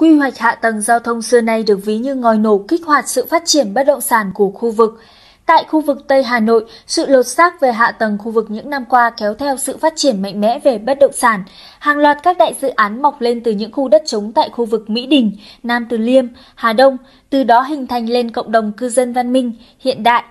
Quy hoạch hạ tầng giao thông xưa nay được ví như ngòi nổ kích hoạt sự phát triển bất động sản của khu vực. Tại khu vực Tây Hà Nội, sự lột xác về hạ tầng khu vực những năm qua kéo theo sự phát triển mạnh mẽ về bất động sản. Hàng loạt các đại dự án mọc lên từ những khu đất trống tại khu vực Mỹ Đình, Nam Từ Liêm, Hà Đông, từ đó hình thành lên cộng đồng cư dân văn minh, hiện đại,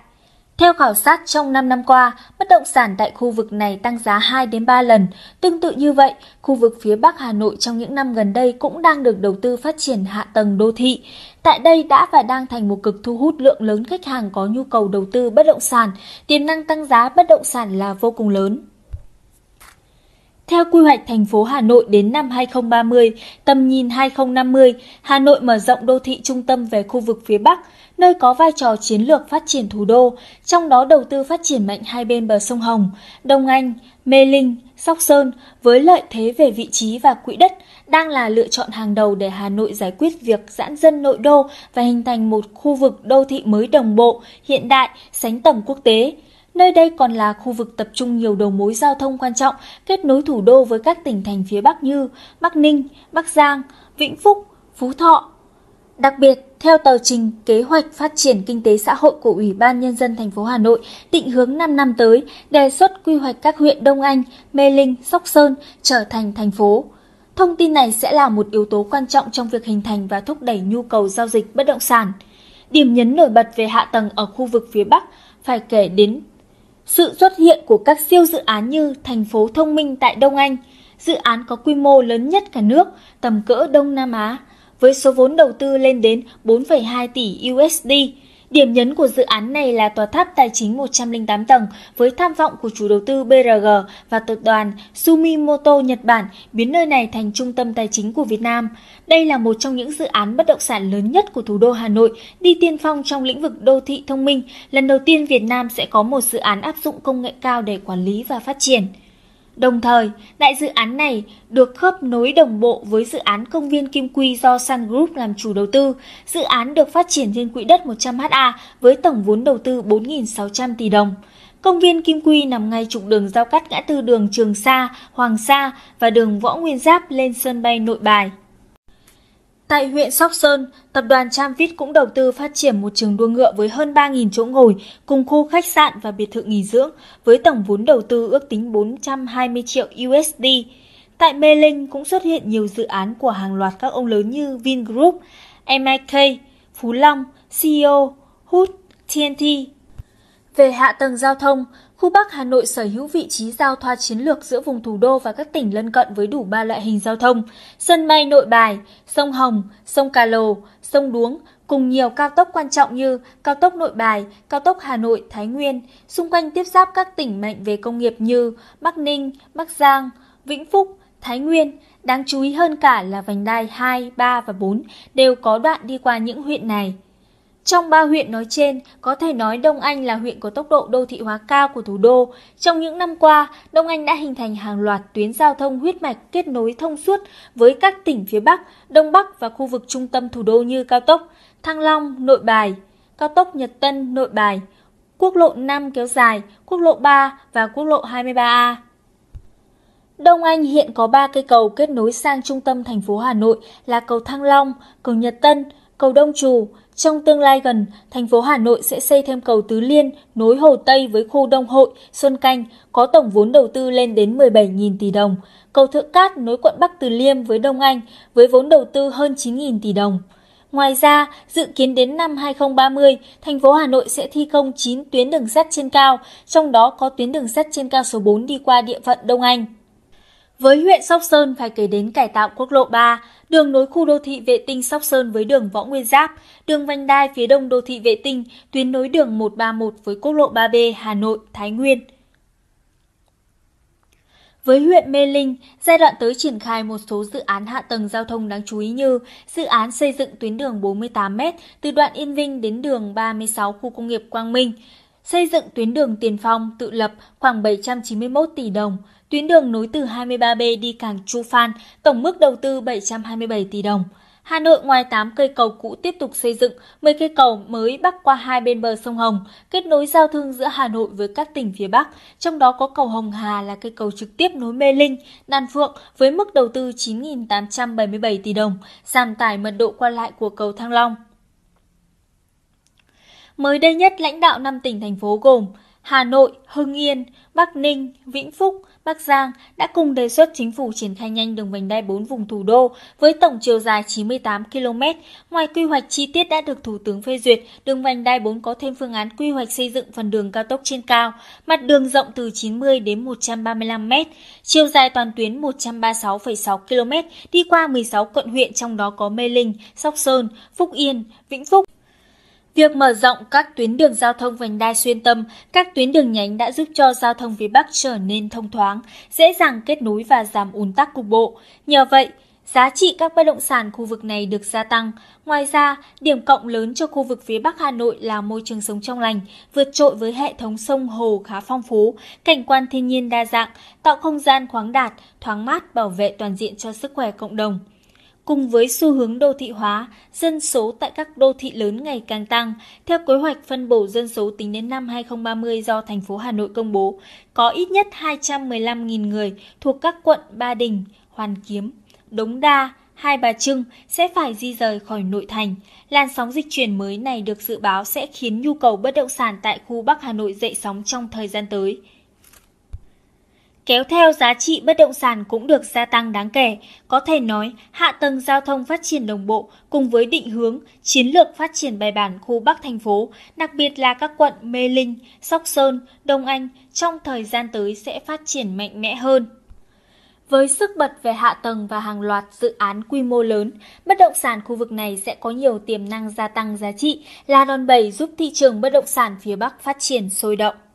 theo khảo sát trong 5 năm qua, bất động sản tại khu vực này tăng giá 2 đến 3 lần. Tương tự như vậy, khu vực phía Bắc Hà Nội trong những năm gần đây cũng đang được đầu tư phát triển hạ tầng đô thị. Tại đây đã và đang thành một cực thu hút lượng lớn khách hàng có nhu cầu đầu tư bất động sản, tiềm năng tăng giá bất động sản là vô cùng lớn. Theo quy hoạch thành phố Hà Nội đến năm 2030, tầm nhìn 2050, Hà Nội mở rộng đô thị trung tâm về khu vực phía Bắc, nơi có vai trò chiến lược phát triển thủ đô, trong đó đầu tư phát triển mạnh hai bên bờ sông Hồng, Đông Anh, Mê Linh, Sóc Sơn với lợi thế về vị trí và quỹ đất đang là lựa chọn hàng đầu để Hà Nội giải quyết việc giãn dân nội đô và hình thành một khu vực đô thị mới đồng bộ, hiện đại, sánh tầm quốc tế. Nơi đây còn là khu vực tập trung nhiều đầu mối giao thông quan trọng kết nối thủ đô với các tỉnh thành phía Bắc như Bắc Ninh, Bắc Giang, Vĩnh Phúc, Phú Thọ. Đặc biệt, theo tờ trình kế hoạch phát triển kinh tế xã hội của Ủy ban nhân dân thành phố Hà Nội, định hướng 5 năm tới đề xuất quy hoạch các huyện Đông Anh, Mê Linh, Sóc Sơn trở thành thành phố. Thông tin này sẽ là một yếu tố quan trọng trong việc hình thành và thúc đẩy nhu cầu giao dịch bất động sản. Điểm nhấn nổi bật về hạ tầng ở khu vực phía Bắc phải kể đến sự xuất hiện của các siêu dự án như thành phố thông minh tại Đông Anh, dự án có quy mô lớn nhất cả nước, tầm cỡ Đông Nam Á, với số vốn đầu tư lên đến 4,2 tỷ USD, Điểm nhấn của dự án này là tòa tháp tài chính 108 tầng với tham vọng của chủ đầu tư BRG và tập đoàn Sumimoto Nhật Bản biến nơi này thành trung tâm tài chính của Việt Nam. Đây là một trong những dự án bất động sản lớn nhất của thủ đô Hà Nội, đi tiên phong trong lĩnh vực đô thị thông minh. Lần đầu tiên Việt Nam sẽ có một dự án áp dụng công nghệ cao để quản lý và phát triển. Đồng thời, đại dự án này được khớp nối đồng bộ với dự án công viên Kim Quy do Sun Group làm chủ đầu tư. Dự án được phát triển trên quỹ đất 100 ha với tổng vốn đầu tư 4.600 tỷ đồng. Công viên Kim Quy nằm ngay trục đường giao cắt ngã tư đường Trường Sa, Hoàng Sa và đường Võ Nguyên Giáp lên sân bay Nội Bài. Tại huyện Sóc Sơn, tập đoàn Tramvit cũng đầu tư phát triển một trường đua ngựa với hơn 3.000 chỗ ngồi cùng khu khách sạn và biệt thự nghỉ dưỡng với tổng vốn đầu tư ước tính 420 triệu USD. Tại Mê Linh cũng xuất hiện nhiều dự án của hàng loạt các ông lớn như Vingroup, MIK, Phú Long, CEO, Hood, TNT, về hạ tầng giao thông, khu Bắc Hà Nội sở hữu vị trí giao thoa chiến lược giữa vùng thủ đô và các tỉnh lân cận với đủ ba loại hình giao thông: sân bay Nội Bài, sông Hồng, sông Cà Lồ, sông Đuống cùng nhiều cao tốc quan trọng như cao tốc Nội Bài, cao tốc Hà Nội Thái Nguyên, xung quanh tiếp giáp các tỉnh mạnh về công nghiệp như Bắc Ninh, Bắc Giang, Vĩnh Phúc, Thái Nguyên. Đáng chú ý hơn cả là vành đai 2, 3 và 4 đều có đoạn đi qua những huyện này. Trong ba huyện nói trên, có thể nói Đông Anh là huyện có tốc độ đô thị hóa cao của thủ đô. Trong những năm qua, Đông Anh đã hình thành hàng loạt tuyến giao thông huyết mạch kết nối thông suốt với các tỉnh phía Bắc, Đông Bắc và khu vực trung tâm thủ đô như cao tốc Thăng Long, Nội Bài, cao tốc Nhật Tân, Nội Bài, quốc lộ 5 kéo dài, quốc lộ 3 và quốc lộ 23A. Đông Anh hiện có 3 cây cầu kết nối sang trung tâm thành phố Hà Nội là cầu Thăng Long, cầu Nhật Tân cầu Đông Trù. Trong tương lai gần, thành phố Hà Nội sẽ xây thêm cầu Tứ Liên nối Hồ Tây với khu Đông Hội, Xuân Canh, có tổng vốn đầu tư lên đến 17.000 tỷ đồng. Cầu Thượng Cát nối quận Bắc Từ Liêm với Đông Anh với vốn đầu tư hơn 9.000 tỷ đồng. Ngoài ra, dự kiến đến năm 2030, thành phố Hà Nội sẽ thi công 9 tuyến đường sắt trên cao, trong đó có tuyến đường sắt trên cao số 4 đi qua địa phận Đông Anh. Với huyện Sóc Sơn phải kể đến cải tạo quốc lộ 3, đường nối khu đô thị vệ tinh Sóc Sơn với đường Võ Nguyên Giáp, đường vành đai phía đông đô thị vệ tinh, tuyến nối đường 131 với quốc lộ 3B Hà Nội, Thái Nguyên. Với huyện Mê Linh, giai đoạn tới triển khai một số dự án hạ tầng giao thông đáng chú ý như dự án xây dựng tuyến đường 48m từ đoạn Yên Vinh đến đường 36 khu công nghiệp Quang Minh, xây dựng tuyến đường Tiền Phong tự lập khoảng 791 tỷ đồng, Tuyến đường nối từ 23B đi cảng Chu Phan, tổng mức đầu tư 727 tỷ đồng. Hà Nội ngoài 8 cây cầu cũ tiếp tục xây dựng, 10 cây cầu mới bắc qua hai bên bờ sông Hồng, kết nối giao thương giữa Hà Nội với các tỉnh phía Bắc, trong đó có cầu Hồng Hà là cây cầu trực tiếp nối Mê Linh, Đan Phượng với mức đầu tư 9.877 tỷ đồng, giảm tải mật độ qua lại của cầu Thăng Long. Mới đây nhất, lãnh đạo 5 tỉnh thành phố gồm Hà Nội, Hưng Yên, Bắc Ninh, Vĩnh Phúc, Bắc Giang đã cùng đề xuất chính phủ triển khai nhanh đường vành đai 4 vùng thủ đô với tổng chiều dài 98 km. Ngoài quy hoạch chi tiết đã được Thủ tướng phê duyệt, đường vành đai 4 có thêm phương án quy hoạch xây dựng phần đường cao tốc trên cao, mặt đường rộng từ 90 đến 135 m, chiều dài toàn tuyến 136,6 km, đi qua 16 quận huyện trong đó có Mê Linh, Sóc Sơn, Phúc Yên, Vĩnh Phúc, Việc mở rộng các tuyến đường giao thông vành đai xuyên tâm, các tuyến đường nhánh đã giúp cho giao thông phía Bắc trở nên thông thoáng, dễ dàng kết nối và giảm ùn tắc cục bộ. Nhờ vậy, giá trị các bất động sản khu vực này được gia tăng. Ngoài ra, điểm cộng lớn cho khu vực phía Bắc Hà Nội là môi trường sống trong lành, vượt trội với hệ thống sông hồ khá phong phú, cảnh quan thiên nhiên đa dạng, tạo không gian khoáng đạt, thoáng mát bảo vệ toàn diện cho sức khỏe cộng đồng. Cùng với xu hướng đô thị hóa, dân số tại các đô thị lớn ngày càng tăng. Theo kế hoạch phân bổ dân số tính đến năm 2030 do thành phố Hà Nội công bố, có ít nhất 215.000 người thuộc các quận Ba Đình, Hoàn Kiếm, Đống Đa, Hai Bà Trưng sẽ phải di rời khỏi nội thành. Làn sóng dịch chuyển mới này được dự báo sẽ khiến nhu cầu bất động sản tại khu Bắc Hà Nội dậy sóng trong thời gian tới. Kéo theo giá trị bất động sản cũng được gia tăng đáng kể, có thể nói hạ tầng giao thông phát triển đồng bộ cùng với định hướng, chiến lược phát triển bài bản khu Bắc thành phố, đặc biệt là các quận Mê Linh, Sóc Sơn, Đông Anh trong thời gian tới sẽ phát triển mạnh mẽ hơn. Với sức bật về hạ tầng và hàng loạt dự án quy mô lớn, bất động sản khu vực này sẽ có nhiều tiềm năng gia tăng giá trị là đòn bẩy giúp thị trường bất động sản phía Bắc phát triển sôi động.